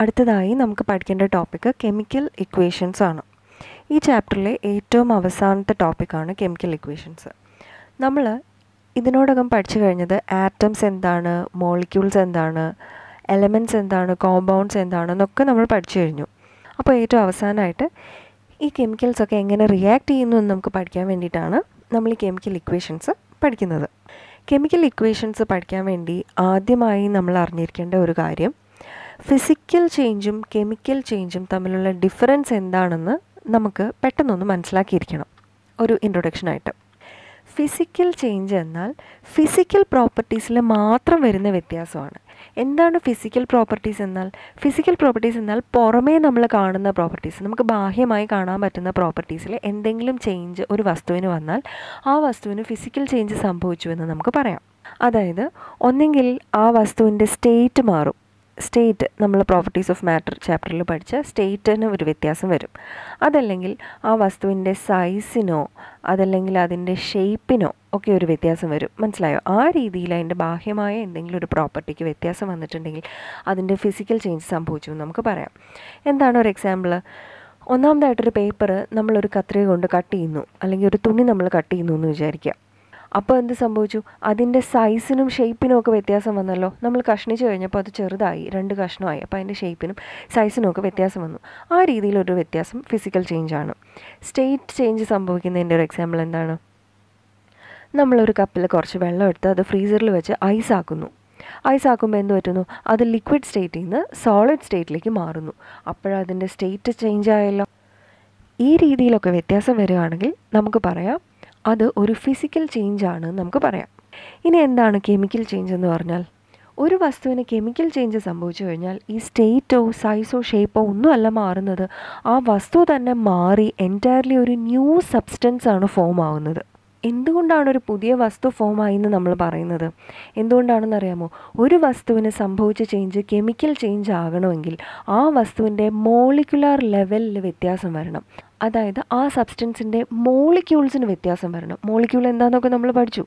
അടുത്തതായി നമുക്ക് പഠിക്കേണ്ട ടോപ്പിക്ക് കെമിക്കൽ ഇക്വേഷൻസ് ആണ് ഈ ചാപ്റ്ററിലെ ഏറ്റവും അവസാനത്തെ ടോപ്പിക്കാണ് കെമിക്കൽ ഇക്വേഷൻസ് നമ്മൾ ഇതിനോടകം പഠിച്ചു കഴിഞ്ഞത് ആറ്റംസ് എന്താണ് മോളിക്യൂൾസ് എന്താണ് എലമെൻറ്റ്സ് എന്താണ് കോമ്പൗണ്ട്സ് എന്നൊക്കെ നമ്മൾ പഠിച്ചു കഴിഞ്ഞു അപ്പോൾ ഏറ്റവും അവസാനമായിട്ട് ഈ കെമിക്കൽസൊക്കെ എങ്ങനെ റിയാക്ട് ചെയ്യുന്നു എന്ന് നമുക്ക് പഠിക്കാൻ വേണ്ടിയിട്ടാണ് നമ്മൾ ഈ കെമിക്കൽ ഇക്വേഷൻസ് പഠിക്കുന്നത് കെമിക്കൽ ഇക്വേഷൻസ് പഠിക്കാൻ വേണ്ടി ആദ്യമായി നമ്മൾ അറിഞ്ഞിരിക്കേണ്ട ഒരു കാര്യം ഫിസിക്കൽ ചേഞ്ചും കെമിക്കൽ ചേഞ്ചും തമ്മിലുള്ള ഡിഫറൻസ് എന്താണെന്ന് നമുക്ക് പെട്ടെന്നൊന്ന് മനസ്സിലാക്കിയിരിക്കണം ഒരു ഇൻട്രൊഡക്ഷനായിട്ട് ഫിസിക്കൽ ചേഞ്ച് എന്നാൽ ഫിസിക്കൽ പ്രോപ്പർട്ടീസിൽ മാത്രം വരുന്ന വ്യത്യാസമാണ് എന്താണ് ഫിസിക്കൽ പ്രോപ്പർട്ടീസ് എന്നാൽ ഫിസിക്കൽ പ്രോപ്പർട്ടീസ് എന്നാൽ പുറമേ നമ്മൾ കാണുന്ന പ്രോപ്പർട്ടീസ് നമുക്ക് ബാഹ്യമായി കാണാൻ പറ്റുന്ന പ്രോപ്പർട്ടീസിൽ എന്തെങ്കിലും ചേഞ്ച് ഒരു വസ്തുവിന് വന്നാൽ ആ വസ്തുവിന് ഫിസിക്കൽ ചേഞ്ച് സംഭവിച്ചു എന്ന് നമുക്ക് പറയാം അതായത് ഒന്നെങ്കിൽ ആ വസ്തുവിൻ്റെ സ്റ്റേറ്റ് മാറും സ്റ്റേറ്റ് നമ്മൾ പ്രോപ്പർട്ടീസ് ഓഫ് മാറ്റർ ചാപ്റ്ററിൽ പഠിച്ച സ്റ്റേറ്റിന് ഒരു വ്യത്യാസം വരും അതല്ലെങ്കിൽ ആ വസ്തുവിൻ്റെ സൈസിനോ അതല്ലെങ്കിൽ അതിൻ്റെ ഷേപ്പിനോ ഒക്കെ ഒരു വ്യത്യാസം വരും മനസ്സിലായോ ആ രീതിയിൽ അതിൻ്റെ ബാഹ്യമായ എന്തെങ്കിലും ഒരു പ്രോപ്പർട്ടിക്ക് വ്യത്യാസം വന്നിട്ടുണ്ടെങ്കിൽ അതിൻ്റെ ഫിസിക്കൽ ചേഞ്ച് സംഭവിച്ചു എന്ന് നമുക്ക് പറയാം എന്താണ് ഒരു എക്സാമ്പിൾ ഒന്നാമതായിട്ടൊരു പേപ്പർ നമ്മളൊരു കത്രിക കൊണ്ട് കട്ട് ചെയ്യുന്നു അല്ലെങ്കിൽ ഒരു തുണി നമ്മൾ കട്ട് ചെയ്യുന്നു എന്ന് വിചാരിക്കുക അപ്പോൾ എന്ത് സംഭവിച്ചു അതിൻ്റെ സൈസിനും ഷേപ്പിനും ഒക്കെ വ്യത്യാസം വന്നല്ലോ നമ്മൾ കഷ്ണിച്ച് കഴിഞ്ഞപ്പോൾ അത് ചെറുതായി രണ്ട് കഷ്ണമായി അപ്പോൾ അതിൻ്റെ ഷേപ്പിനും സൈസിനും ഒക്കെ വ്യത്യാസം വന്നു ആ രീതിയിലൊരു വ്യത്യാസം ഫിസിക്കൽ ചേഞ്ചാണ് സ്റ്റേറ്റ് ചേഞ്ച് സംഭവിക്കുന്നതിൻ്റെ ഒരു എക്സാമ്പിൾ എന്താണ് നമ്മളൊരു കപ്പിൽ കുറച്ച് വെള്ളം എടുത്ത് അത് ഫ്രീസറിൽ വെച്ച് ഐസ് ആക്കുന്നു ഐസ് ആക്കുമ്പോൾ എന്ത് പറ്റുന്നു അത് ലിക്വിഡ് സ്റ്റേറ്റിൽ നിന്ന് സോളിഡ് സ്റ്റേറ്റിലേക്ക് മാറുന്നു അപ്പോഴതിൻ്റെ സ്റ്റേറ്റ് ചേഞ്ച് ആയല്ലോ ഈ രീതിയിലൊക്കെ വ്യത്യാസം വരികയാണെങ്കിൽ നമുക്ക് പറയാം അത് ഒരു ഫിസിക്കൽ ചേഞ്ചാണ് നമുക്ക് പറയാം ഇനി എന്താണ് കെമിക്കൽ ചേഞ്ച് എന്ന് പറഞ്ഞാൽ ഒരു വസ്തുവിന് കെമിക്കൽ ചേഞ്ച് സംഭവിച്ചു കഴിഞ്ഞാൽ ഈ സ്റ്റേറ്റോ സൈസോ ഷേപ്പോ ഒന്നുമല്ല മാറുന്നത് ആ വസ്തു തന്നെ മാറി എൻറ്റയർലി ഒരു ന്യൂ സബ്സ്റ്റൻസ് ആണ് ഫോം ആവുന്നത് എന്തുകൊണ്ടാണ് ഒരു പുതിയ വസ്തു ഫോം എന്ന് നമ്മൾ പറയുന്നത് എന്തുകൊണ്ടാണെന്ന് അറിയാമോ ഒരു വസ്തുവിന് സംഭവിച്ച ചേഞ്ച് കെമിക്കൽ ചേഞ്ച് ആകണമെങ്കിൽ ആ വസ്തുവിൻ്റെ മോളിക്കുലാർ ലെവലിൽ വ്യത്യാസം വരണം അതായത് ആ സബ്സ്റ്റൻസിൻ്റെ മോളിക്യൂൾസിന് വ്യത്യാസം വരണം മോളിക്യൂൾ എന്താണെന്നൊക്കെ നമ്മൾ പഠിച്ചു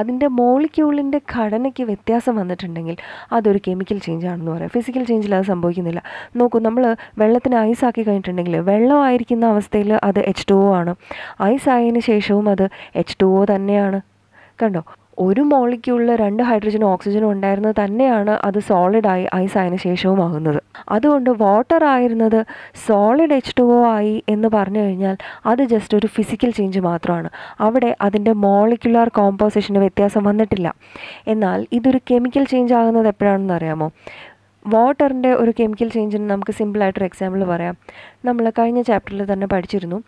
അതിൻ്റെ മോളിക്യൂളിൻ്റെ ഘടനയ്ക്ക് വ്യത്യാസം വന്നിട്ടുണ്ടെങ്കിൽ അതൊരു കെമിക്കൽ ചേഞ്ച് ആണെന്ന് പറയാം ഫിസിക്കൽ ചേഞ്ചിൽ അത് സംഭവിക്കുന്നില്ല നോക്കൂ നമ്മൾ വെള്ളത്തിന് ആക്കി കഴിഞ്ഞിട്ടുണ്ടെങ്കിൽ വെള്ളമായിരിക്കുന്ന അവസ്ഥയിൽ അത് എച്ച് ടു ഒ ആണ് ഐസ് ആയതിനു ശേഷവും അത് എച്ച് ടു ഒ തന്നെയാണ് കണ്ടോ ഒരു മോളിക്കുള്ള രണ്ട് ഹൈഡ്രജനും ഓക്സിജനും ഉണ്ടായിരുന്നത് തന്നെയാണ് അത് സോളിഡായി ഐസ് ആയതിനു ശേഷവും ആകുന്നത് അതുകൊണ്ട് വാട്ടർ ആയിരുന്നത് സോളിഡ് എച്ച് ടു ഒ ആയി എന്ന് പറഞ്ഞു കഴിഞ്ഞാൽ അത് ജസ്റ്റ് ഒരു ഫിസിക്കൽ ചേഞ്ച് മാത്രമാണ് അവിടെ അതിൻ്റെ മോളിക്കുലാർ കോമ്പോസിഷന് വ്യത്യാസം വന്നിട്ടില്ല എന്നാൽ ഇതൊരു കെമിക്കൽ ചേഞ്ച് ആകുന്നത് എപ്പോഴാണെന്ന് അറിയാമോ വാട്ടറിൻ്റെ ഒരു കെമിക്കൽ ചേഞ്ചിന് നമുക്ക് സിമ്പിളായിട്ടൊരു എക്സാമ്പിൾ പറയാം നമ്മൾ കഴിഞ്ഞ ചാപ്റ്ററിൽ തന്നെ പഠിച്ചിരുന്നു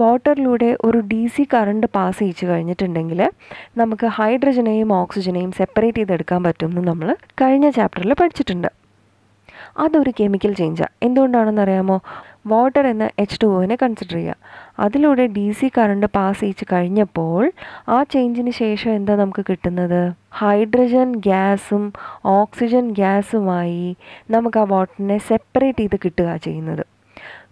വാട്ടറിലൂടെ ഒരു ഡി സി കറണ്ട് പാസ് ചെയ്ച്ച് കഴിഞ്ഞിട്ടുണ്ടെങ്കിൽ നമുക്ക് ഹൈഡ്രജനെയും ഓക്സിജനെയും സെപ്പറേറ്റ് ചെയ്തെടുക്കാൻ പറ്റുമെന്ന് നമ്മൾ കഴിഞ്ഞ ചാപ്റ്ററിൽ പഠിച്ചിട്ടുണ്ട് അതൊരു കെമിക്കൽ ചേഞ്ചാണ് എന്തുകൊണ്ടാണെന്ന് അറിയാമോ വാട്ടർ എന്ന എച്ച് ടു കൺസിഡർ ചെയ്യുക അതിലൂടെ ഡി സി കറണ്ട് പാസ് ചെയ്ച്ച് കഴിഞ്ഞപ്പോൾ ആ ചേഞ്ചിന് ശേഷം എന്താ നമുക്ക് കിട്ടുന്നത് ഹൈഡ്രജൻ ഗ്യാസും ഓക്സിജൻ ഗ്യാസുമായി നമുക്ക് ആ വാട്ടറിനെ സെപ്പറേറ്റ് ചെയ്ത് കിട്ടുക ചെയ്യുന്നത്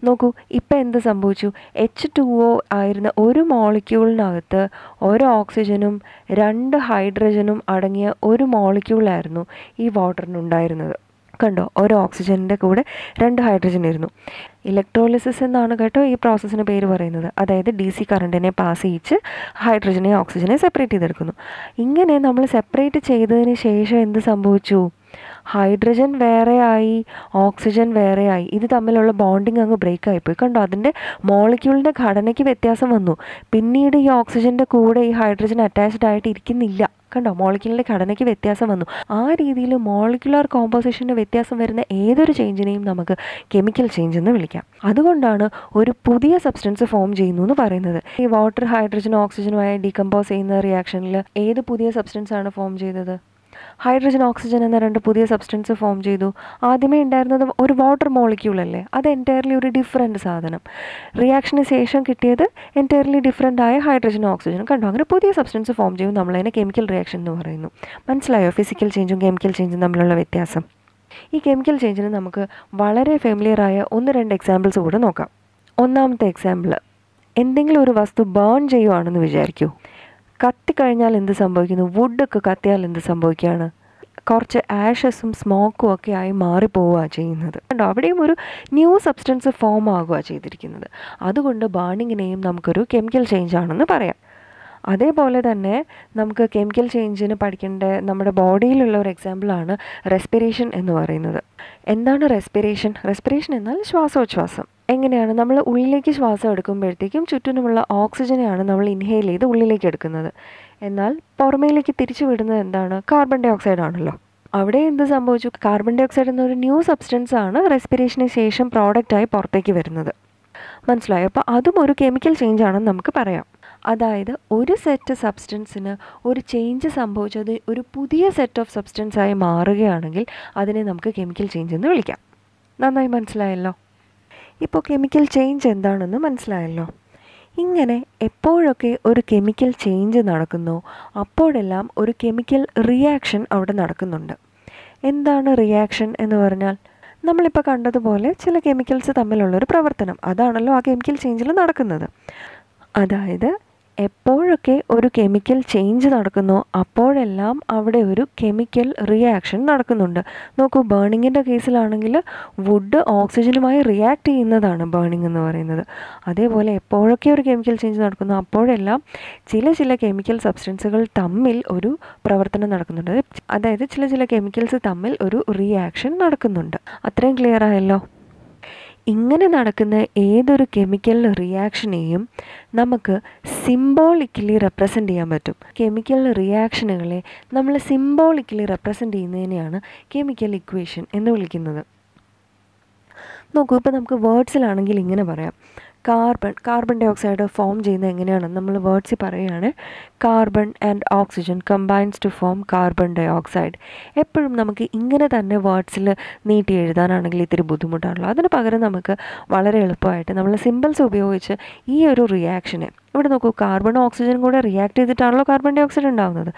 നോക്കൂ ഇപ്പം എന്ത് സംഭവിച്ചു എച്ച് ടു ഒ ആയിരുന്ന ഒരു മോളിക്യൂളിനകത്ത് ഒരു ഓക്സിജനും രണ്ട് ഹൈഡ്രജനും അടങ്ങിയ ഒരു മോളിക്യൂളായിരുന്നു ഈ വാട്ടറിനുണ്ടായിരുന്നത് കണ്ടോ ഒരു ഓക്സിജൻ്റെ കൂടെ രണ്ട് ഹൈഡ്രജൻ ഇരുന്നു ഇലക്ട്രോലിസിസ് എന്നാണ് കേട്ടോ ഈ പ്രോസസ്സിന് പേര് പറയുന്നത് അതായത് ഡി സി കറണ്ടിനെ പാസ് ചെയ്യിച്ച് ഹൈഡ്രജനെ ഓക്സിജനെ സെപ്പറേറ്റ് ചെയ്തെടുക്കുന്നു ഇങ്ങനെ നമ്മൾ സെപ്പറേറ്റ് ചെയ്തതിന് ശേഷം എന്ത് സംഭവിച്ചു ഹൈഡ്രജൻ വേറെയായി ഓക്സിജൻ വേറെയായി ഇത് തമ്മിലുള്ള ബോണ്ടിങ് അങ്ങ് ബ്രേക്ക് ആയിപ്പോയി കണ്ടോ അതിൻ്റെ മോളിക്യൂളിൻ്റെ ഘടനയ്ക്ക് വ്യത്യാസം വന്നു പിന്നീട് ഈ ഓക്സിജൻ്റെ കൂടെ ഈ ഹൈഡ്രജൻ അറ്റാച്ച്ഡ് ആയിട്ട് ഇരിക്കുന്നില്ല കണ്ടോ മോളിക്യൂളിൻ്റെ ഘടനയ്ക്ക് വ്യത്യാസം വന്നു ആ രീതിയിൽ മോളിക്കുലാർ കോമ്പോസിഷൻ്റെ വ്യത്യാസം വരുന്ന ഏതൊരു ചേഞ്ചിനെയും നമുക്ക് കെമിക്കൽ ചേഞ്ച് എന്ന് വിളിക്കാം അതുകൊണ്ടാണ് ഒരു പുതിയ സബ്സ്റ്റൻസ് ഫോം ചെയ്യുന്നു എന്ന് പറയുന്നത് ഈ വാട്ടർ ഹൈഡ്രജൻ ഓക്സിജനുമായി ഡീകമ്പോസ് ചെയ്യുന്ന റിയാക്ഷനിൽ ഏത് പുതിയ സബ്സ്റ്റൻസ് ആണ് ഫോം ചെയ്തത് ഹൈഡ്രജൻ ഓക്സിജൻ എന്ന രണ്ട് പുതിയ സബ്സ്റ്റൻസ് ഫോം ചെയ്തു ആദ്യമേ ഉണ്ടായിരുന്നത് ഒരു വാട്ടർ മോളിക്യൂളല്ലേ അത് എൻറ്റയർലി ഒരു ഡിഫറെൻറ്റ് സാധനം റിയാക്ഷന് ശേഷം കിട്ടിയത് എൻറ്റയർലി ഡിഫറെൻ്റ് ആയ ഹൈഡ്രജൻ ഓക്സിജൻ കണ്ടു അങ്ങനെ പുതിയ സബ്സ്റ്റൻസ് ഫോം ചെയ്യും നമ്മളതിനെ കെമിക്കൽ റിയാക്ഷൻ എന്ന് പറയുന്നു മനസ്സിലായോ ഫിസിക്കൽ ചേഞ്ചും കെമിക്കൽ ചേഞ്ചും തമ്മിലുള്ള വ്യത്യാസം ഈ കെമിക്കൽ ചേഞ്ചിന് നമുക്ക് വളരെ ഫെമിലിയറായ ഒന്ന് രണ്ട് എക്സാമ്പിൾസ് കൂടെ നോക്കാം ഒന്നാമത്തെ എക്സാമ്പിൾ എന്തെങ്കിലും ഒരു വസ്തു ബേൺ ചെയ്യുവാണെന്ന് വിചാരിക്കൂ കത്തിക്കഴിഞ്ഞാൽ എന്ത് സംഭവിക്കുന്നു വുഡൊക്കെ കത്തിയാൽ എന്ത് സംഭവിക്കുകയാണ് കുറച്ച് ആഷസും സ്മോക്കും ഒക്കെ ആയി മാറിപ്പോവുകയാണ് ചെയ്യുന്നത് കണ്ടോ അവിടെയും ഒരു ന്യൂ സബ്സ്റ്റൻസ് ഫോം ആകുകയാണ് ചെയ്തിരിക്കുന്നത് അതുകൊണ്ട് ബാണിങ്ങിനെയും നമുക്കൊരു കെമിക്കൽ ചേഞ്ച് ആണെന്ന് പറയാം അതേപോലെ തന്നെ നമുക്ക് കെമിക്കൽ ചേഞ്ചിന് പഠിക്കേണ്ട നമ്മുടെ ബോഡിയിലുള്ള ഒരു എക്സാമ്പിളാണ് റെസ്പിറേഷൻ എന്ന് പറയുന്നത് എന്താണ് റെസ്പിറേഷൻ റെസ്പിറേഷൻ എന്നാൽ ശ്വാസോച്ഛ്വാസം എങ്ങനെയാണ് നമ്മൾ ഉള്ളിലേക്ക് ശ്വാസം എടുക്കുമ്പോഴത്തേക്കും ചുറ്റിനുമുള്ള ഓക്സിജനെയാണ് നമ്മൾ ഇൻഹെയിൽ ചെയ്ത് ഉള്ളിലേക്ക് എടുക്കുന്നത് എന്നാൽ പുറമേലേക്ക് തിരിച്ചു വിടുന്നത് എന്താണ് കാർബൺ ഡൈ ഓക്സൈഡ് ആണല്ലോ അവിടെ എന്ത് സംഭവിച്ചു കാർബൺ ഡൈ ഓക്സൈഡ് എന്നൊരു ന്യൂ സബ്സ്റ്റൻസ് ആണ് റെസ്പിറേഷന് ശേഷം പ്രോഡക്റ്റായി പുറത്തേക്ക് വരുന്നത് മനസ്സിലായോ അപ്പോൾ അതും ഒരു കെമിക്കൽ ചേഞ്ച് ആണെന്ന് നമുക്ക് പറയാം അതായത് ഒരു സെറ്റ് സബ്സ്റ്റൻസിന് ഒരു ചേഞ്ച് സംഭവിച്ചത് ഒരു പുതിയ സെറ്റ് ഓഫ് സബ്സ്റ്റൻസായി മാറുകയാണെങ്കിൽ അതിനെ നമുക്ക് കെമിക്കൽ ചേഞ്ച് എന്ന് വിളിക്കാം നന്നായി മനസ്സിലായല്ലോ ഇപ്പോൾ കെമിക്കൽ ചേഞ്ച് എന്താണെന്ന് മനസ്സിലായല്ലോ ഇങ്ങനെ എപ്പോഴൊക്കെ ഒരു കെമിക്കൽ ചേഞ്ച് നടക്കുന്നു അപ്പോഴെല്ലാം ഒരു കെമിക്കൽ റിയാക്ഷൻ അവിടെ നടക്കുന്നുണ്ട് എന്താണ് റിയാക്ഷൻ എന്ന് പറഞ്ഞാൽ നമ്മളിപ്പോൾ കണ്ടതുപോലെ ചില കെമിക്കൽസ് തമ്മിലുള്ളൊരു പ്രവർത്തനം അതാണല്ലോ ആ കെമിക്കൽ ചേഞ്ചിൽ നടക്കുന്നത് അതായത് എപ്പോഴൊക്കെ ഒരു കെമിക്കൽ ചേഞ്ച് നടക്കുന്നോ അപ്പോഴെല്ലാം അവിടെ ഒരു കെമിക്കൽ റിയാക്ഷൻ നടക്കുന്നുണ്ട് നോക്കൂ ബേണിങ്ങിൻ്റെ കേസിലാണെങ്കിൽ വുഡ് ഓക്സിജനുമായി റിയാക്ട് ചെയ്യുന്നതാണ് ബേണിംഗ് എന്ന് പറയുന്നത് അതേപോലെ എപ്പോഴൊക്കെ ഒരു കെമിക്കൽ ചേഞ്ച് നടക്കുന്നു അപ്പോഴെല്ലാം ചില ചില കെമിക്കൽ സബ്സ്റ്റൻസുകൾ തമ്മിൽ ഒരു പ്രവർത്തനം നടക്കുന്നുണ്ട് അതായത് ചില ചില കെമിക്കൽസ് തമ്മിൽ ഒരു റിയാക്ഷൻ നടക്കുന്നുണ്ട് അത്രയും ക്ലിയർ ആയല്ലോ ഇങ്ങനെ നടക്കുന്ന ഏതൊരു കെമിക്കൽ റിയാക്ഷനെയും നമുക്ക് സിംബോളിക്കലി റെപ്രസെൻ്റ് ചെയ്യാൻ പറ്റും കെമിക്കൽ റിയാക്ഷനുകളെ നമ്മൾ സിംബോളിക്കലി റെപ്രസെൻ്റ് ചെയ്യുന്നതിനെയാണ് കെമിക്കൽ ഇക്വേഷൻ എന്ന് വിളിക്കുന്നത് നോക്കൂ ഇപ്പോൾ നമുക്ക് വേർഡ്സിലാണെങ്കിൽ ഇങ്ങനെ പറയാം carbon carbon dioxide form ചെയ്യുന്നത് എങ്ങനെയാണ് നമ്മൾ വേർഡ്സിൽ പറയുകയാണ് carbon and oxygen combines to form carbon dioxide എപ്പോഴും നമുക്ക് ഇങ്ങനെ തന്നെ വേർഡ്സിൽ നീട്ടി എഴുതാനാണെങ്കിൽ ഇത്തിരി ബുദ്ധിമുട്ടാണല്ലോ അതിന് പകരം നമുക്ക് വളരെ എളുപ്പമായിട്ട് നമ്മൾ സിമ്പിൾസ് ഉപയോഗിച്ച് ഈ ഒരു റിയാക്ഷനെ ഇവിടെ നോക്കൂ കാർബൺ ഓക്സിജൻ കൂടെ റിയാക്ട് ചെയ്തിട്ടാണല്ലോ കാർബൺ ഡൈ ഓക്സൈഡ് ഉണ്ടാകുന്നത്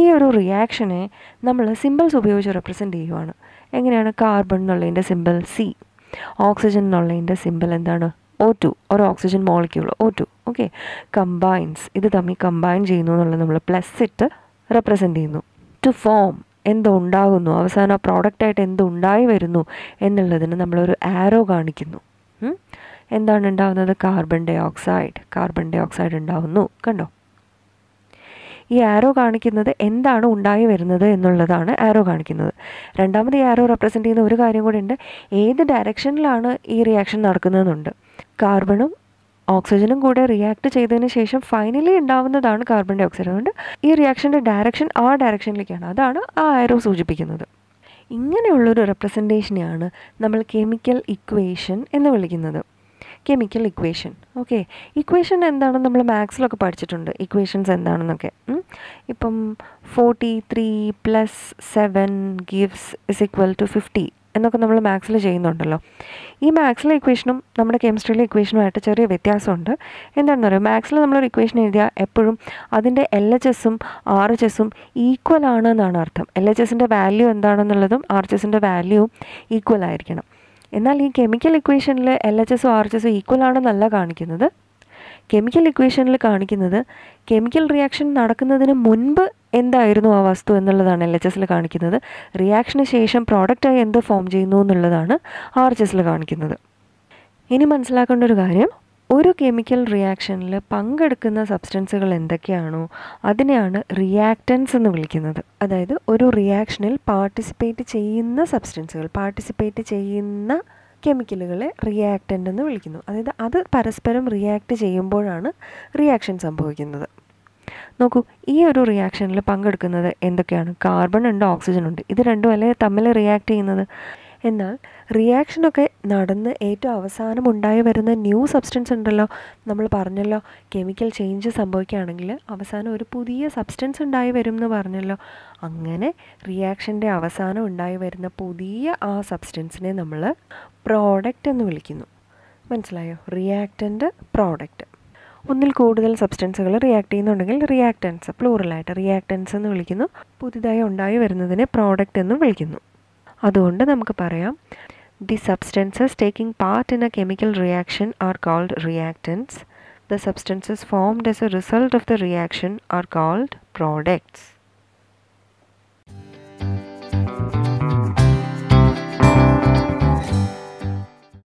ഈ ഒരു റിയാക്ഷനെ നമ്മൾ സിമ്പിൾസ് ഉപയോഗിച്ച് റെപ്രസെൻറ്റ് ചെയ്യുവാണ് എങ്ങനെയാണ് കാർബൺ എന്നുള്ളതിൻ്റെ സിമ്പിൾ സി ഓക്സിജൻ എന്നുള്ളതിൻ്റെ സിമ്പിൾ എന്താണ് ഒ ടു ഒരു oxygen molecule O two okay combines ഇത് തമ്മിൽ കമ്പൈൻ ചെയ്യുന്നു എന്നുള്ളത് നമ്മൾ പ്ലസ് ഇട്ട് റെപ്രസെൻ്റ് ചെയ്യുന്നു ടു ഫോം എന്തുണ്ടാകുന്നു അവസാനം ആ പ്രോഡക്റ്റായിട്ട് എന്തുണ്ടായി വരുന്നു എന്നുള്ളതിന് നമ്മളൊരു ആരോ കാണിക്കുന്നു എന്താണ് ഉണ്ടാകുന്നത് carbon dioxide carbon dioxide ഉണ്ടാകുന്നു കണ്ടോ ഈ ആരോ കാണിക്കുന്നത് എന്താണ് ഉണ്ടായി വരുന്നത് എന്നുള്ളതാണ് ആരോ കാണിക്കുന്നത് രണ്ടാമത് ഈ ആരോ റെപ്രസെൻ്റ് ചെയ്യുന്ന ഒരു കാര്യം കൂടി ഉണ്ട് ഏത് ഡയറക്ഷനിലാണ് ഈ റിയാക്ഷൻ നടക്കുന്നതെന്നുണ്ട് കാർബണും ഓക്സിജനും കൂടെ റിയാക്ട് ചെയ്തതിന് ശേഷം ഫൈനലി ഉണ്ടാവുന്നതാണ് കാർബൺ ഡൈ ഓക്സൈഡ് അതുകൊണ്ട് ഈ റിയാക്ഷൻ്റെ ഡയറക്ഷൻ ആ ഡയറക്ഷനിലേക്കാണ് അതാണ് ആ ആരോ സൂചിപ്പിക്കുന്നത് ഇങ്ങനെയുള്ളൊരു റെപ്രസെൻറ്റേഷനെയാണ് നമ്മൾ കെമിക്കൽ ഇക്വേഷൻ എന്ന് വിളിക്കുന്നത് കെമിക്കൽ ഇക്വേഷൻ ഓക്കെ ഇക്വേഷൻ എന്താണെന്ന് നമ്മൾ മാത്സിലൊക്കെ പഠിച്ചിട്ടുണ്ട് ഇക്വേഷൻസ് എന്താണെന്നൊക്കെ ഇപ്പം forty three plus seven gives is equal to fifty എന്നൊക്കെ നമ്മൾ മാത്സിൽ ചെയ്യുന്നുണ്ടല്ലോ ഈ മാത്സിലെ ഇക്വേഷനും നമ്മുടെ കെമിസ്ട്രിയിലെ ഇക്വേഷനുമായിട്ട് ചെറിയ വ്യത്യാസമുണ്ട് എന്താണെന്ന് പറയുക മാത്സിൽ നമ്മളൊരു ഇക്വേഷൻ എഴുതിയാൽ എപ്പോഴും അതിൻ്റെ എൽ എച്ച് എസും ആർ എച്ച് എസും ഈക്വൽ ആണ് എന്നാണ് അർത്ഥം എൽ എച്ച് എസിൻ്റെ വാല്യൂ എന്താണെന്നുള്ളതും ആർ എച്ച് എസിൻ്റെ വാല്യൂവും ഈക്വൽ ആയിരിക്കണം എന്നാൽ ഈ കെമിക്കൽ ഇക്വേഷനിൽ എൽ എച്ച് എസും ആർ എച്ച് എസും ഈക്വൽ ആണെന്നല്ല കാണിക്കുന്നത് കെമിക്കൽ ഇക്വേഷനിൽ കാണിക്കുന്നത് കെമിക്കൽ റിയാക്ഷൻ നടക്കുന്നതിന് മുൻപ് എന്തായിരുന്നു ആ വസ്തു എന്നുള്ളതാണ് എൽ എച്ച് എസ്സിൽ കാണിക്കുന്നത് റിയാക്ഷന് ശേഷം പ്രോഡക്റ്റായി എന്ത് ഫോം ചെയ്യുന്നു എന്നുള്ളതാണ് ആർ എച്ച് എസ്സിൽ കാണിക്കുന്നത് ഇനി മനസ്സിലാക്കേണ്ട ഒരു കാര്യം ഒരു കെമിക്കൽ റിയാക്ഷനിൽ പങ്കെടുക്കുന്ന സബ്സ്റ്റൻസുകൾ എന്തൊക്കെയാണോ അതിനെയാണ് റിയാക്റ്റൻസ് എന്ന് വിളിക്കുന്നത് അതായത് ഒരു റിയാക്ഷനിൽ പാർട്ടിസിപ്പേറ്റ് ചെയ്യുന്ന സബ്സ്റ്റൻസുകൾ പാർട്ടിസിപ്പേറ്റ് ചെയ്യുന്ന കെമിക്കലുകളെ റിയാക്റ്റൻ്റ് എന്ന് വിളിക്കുന്നു അതായത് അത് പരസ്പരം റിയാക്ട് ചെയ്യുമ്പോഴാണ് റിയാക്ഷൻ സംഭവിക്കുന്നത് നോക്കൂ ഈ ഒരു റിയാക്ഷനിൽ പങ്കെടുക്കുന്നത് എന്തൊക്കെയാണ് കാർബൺ ഉണ്ട് ഓക്സിജൻ ഉണ്ട് ഇത് രണ്ടുമല്ലേ തമ്മിൽ റിയാക്ട് ചെയ്യുന്നത് എന്നാൽ റിയാക്ഷനൊക്കെ നടന്ന് ഏറ്റവും അവസാനം ഉണ്ടായി വരുന്ന ന്യൂ സബ്സ്റ്റൻസ് ഉണ്ടല്ലോ നമ്മൾ പറഞ്ഞല്ലോ കെമിക്കൽ ചേഞ്ച് സംഭവിക്കുകയാണെങ്കിൽ അവസാനം ഒരു പുതിയ സബ്സ്റ്റൻസ് ഉണ്ടായി വരും എന്ന് പറഞ്ഞല്ലോ അങ്ങനെ റിയാക്ഷൻ്റെ അവസാനം ഉണ്ടായി വരുന്ന പുതിയ ആ സബ്സ്റ്റൻസിനെ നമ്മൾ പ്രോഡക്റ്റ് എന്ന് വിളിക്കുന്നു മനസ്സിലായോ റിയാക്റ്റൻ്റ് പ്രോഡക്റ്റ് ഒന്നിൽ കൂടുതൽ സബ്സ്റ്റൻസുകൾ റിയാക്ട് ചെയ്യുന്നുണ്ടെങ്കിൽ റിയാക്റ്റൻസ് പ്ലൂറലായിട്ട് റിയാക്റ്റൻസ് എന്ന് വിളിക്കുന്നു പുതുതായി ഉണ്ടായി വരുന്നതിനെ പ്രോഡക്റ്റ് എന്നും വിളിക്കുന്നു അതുകൊണ്ട് നമുക്ക് പറയാം the substances taking part in a chemical reaction are called reactants the substances formed as a result of the reaction are called products